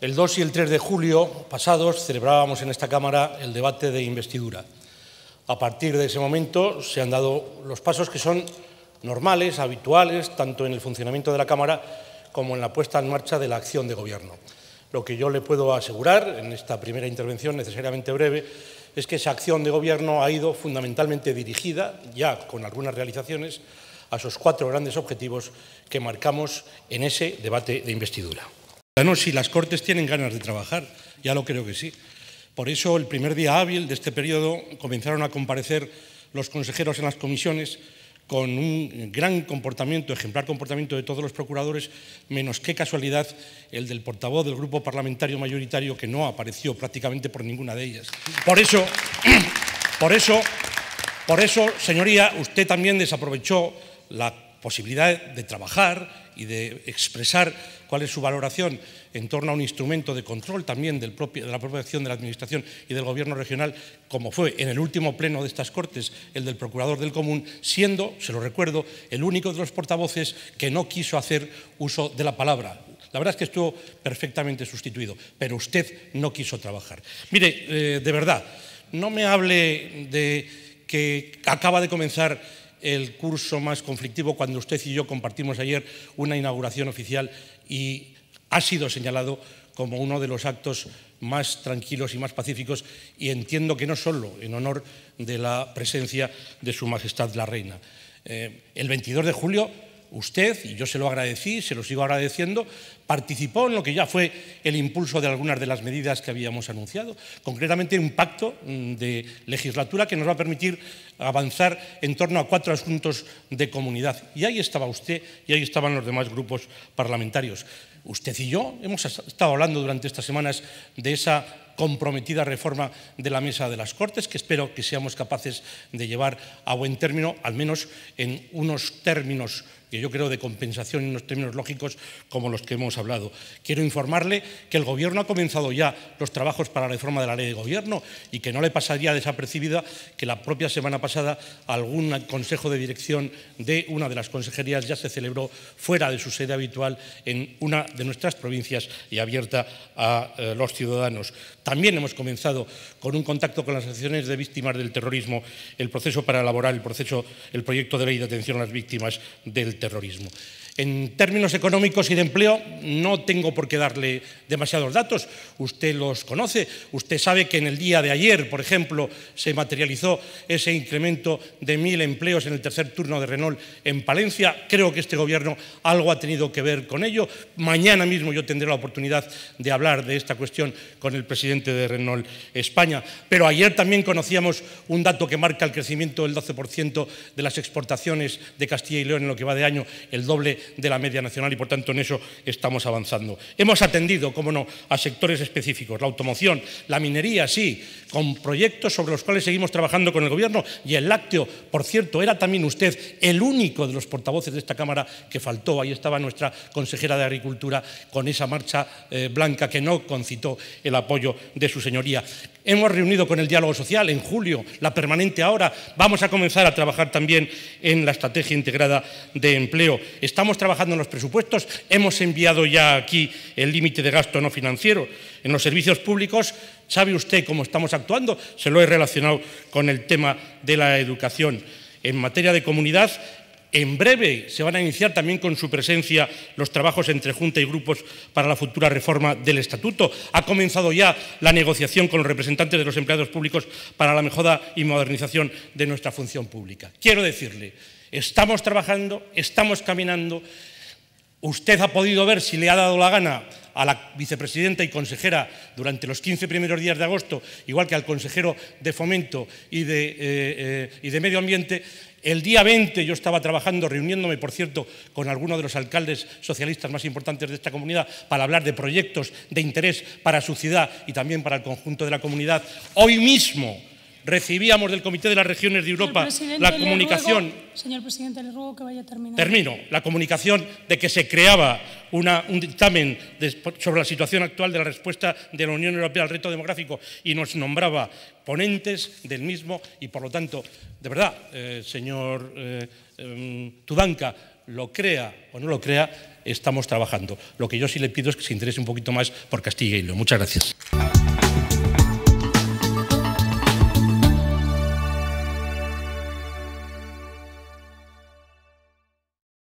El 2 y el 3 de julio pasados celebrábamos en esta Cámara el debate de investidura. A partir de ese momento se han dado los pasos que son normales, habituales, tanto en el funcionamiento de la Cámara como en la puesta en marcha de la acción de Gobierno. Lo que yo le puedo asegurar en esta primera intervención, necesariamente breve, es que esa acción de Gobierno ha ido fundamentalmente dirigida, ya con algunas realizaciones, a esos cuatro grandes objetivos que marcamos en ese debate de investidura. Ah, no, si las Cortes tienen ganas de trabajar, ya lo creo que sí. Por eso, el primer día hábil de este periodo comenzaron a comparecer los consejeros en las comisiones con un gran comportamiento, ejemplar comportamiento de todos los procuradores, menos qué casualidad el del portavoz del grupo parlamentario mayoritario que no apareció prácticamente por ninguna de ellas. Por eso, por eso, por eso, señoría, usted también desaprovechó la posibilidad de trabajar y de expresar cuál es su valoración en torno a un instrumento de control también de la propia acción de la Administración y del Gobierno regional, como fue en el último pleno de estas Cortes, el del Procurador del Común, siendo, se lo recuerdo, el único de los portavoces que no quiso hacer uso de la palabra. La verdad es que estuvo perfectamente sustituido, pero usted no quiso trabajar. Mire, eh, de verdad, no me hable de que acaba de comenzar el curso más conflictivo cuando usted y yo compartimos ayer una inauguración oficial y ha sido señalado como uno de los actos más tranquilos y más pacíficos y entiendo que no solo en honor de la presencia de Su Majestad la Reina. Eh, el 22 de julio usted, y yo se lo agradecí, se lo sigo agradeciendo, participó en lo que ya fue el impulso de algunas de las medidas que habíamos anunciado, concretamente un pacto mm, de legislatura que nos va a permitir avanzar en torno a cuatro asuntos de comunidad. Y ahí estaba usted y ahí estaban los demás grupos parlamentarios. Usted y yo hemos estado hablando durante estas semanas de esa comprometida reforma de la Mesa de las Cortes, que espero que seamos capaces de llevar a buen término, al menos en unos términos que yo creo de compensación en unos términos lógicos como los que hemos hablado. Quiero informarle que el Gobierno ha comenzado ya los trabajos para la reforma de la ley de Gobierno y que no le pasaría desapercibida que la propia semana pasada algún consejo de dirección de una de las consejerías ya se celebró fuera de su sede habitual en una de nuestras provincias y abierta a eh, los ciudadanos. También hemos comenzado con un contacto con las asociaciones de víctimas del terrorismo el proceso para elaborar el, proceso, el proyecto de ley de atención a las víctimas del terrorismo. En términos económicos y de empleo, no tengo por qué darle demasiados datos. Usted los conoce. Usted sabe que en el día de ayer, por ejemplo, se materializó ese incremento de mil empleos en el tercer turno de Renault en Palencia. Creo que este Gobierno algo ha tenido que ver con ello. Mañana mismo yo tendré la oportunidad de hablar de esta cuestión con el presidente de Renault España. Pero ayer también conocíamos un dato que marca el crecimiento del 12% de las exportaciones de Castilla y León en lo que va de año, el doble de la media nacional y por tanto en eso estamos avanzando. Hemos atendido, cómo no, a sectores específicos, la automoción, la minería, sí, con proyectos sobre los cuales seguimos trabajando con el Gobierno y el lácteo, por cierto, era también usted el único de los portavoces de esta Cámara que faltó. Ahí estaba nuestra consejera de Agricultura con esa marcha eh, blanca que no concitó el apoyo de su señoría. Hemos reunido con el diálogo social en julio, la permanente ahora. Vamos a comenzar a trabajar también en la estrategia integrada de empleo. Estamos trabajando en los presupuestos, hemos enviado ya aquí el límite de gasto no financiero. En los servicios públicos, ¿sabe usted cómo estamos actuando? Se lo he relacionado con el tema de la educación. En materia de comunidad, en breve se van a iniciar también con su presencia los trabajos entre Junta y grupos para la futura reforma del Estatuto. Ha comenzado ya la negociación con los representantes de los empleados públicos para la mejora y modernización de nuestra función pública. Quiero decirle Estamos trabajando, estamos caminando. Usted ha podido ver si le ha dado la gana a la vicepresidenta y consejera durante los 15 primeros días de agosto, igual que al consejero de Fomento y de, eh, eh, Medio Ambiente, el día 20 yo estaba trabajando, reuniéndome, por cierto, con algunos de los alcaldes socialistas más importantes de esta comunidad para hablar de proyectos de interés para su ciudad y también para el conjunto de la comunidad. Hoy mismo recibíamos del Comité de las Regiones de Europa la comunicación. señor presidente, le ruego que vaya Termino. La comunicación de que se creaba un dictamen sobre la situación actual de la respuesta de la Unión Europea al reto demográfico y nos nombraba ponentes del mismo y, por lo tanto, de verdad, eh, señor eh, em, lo crea o no lo crea, estamos trabajando. Lo que yo sí le pido es que se interese un poquito más por Castilla y León. Muchas gracias.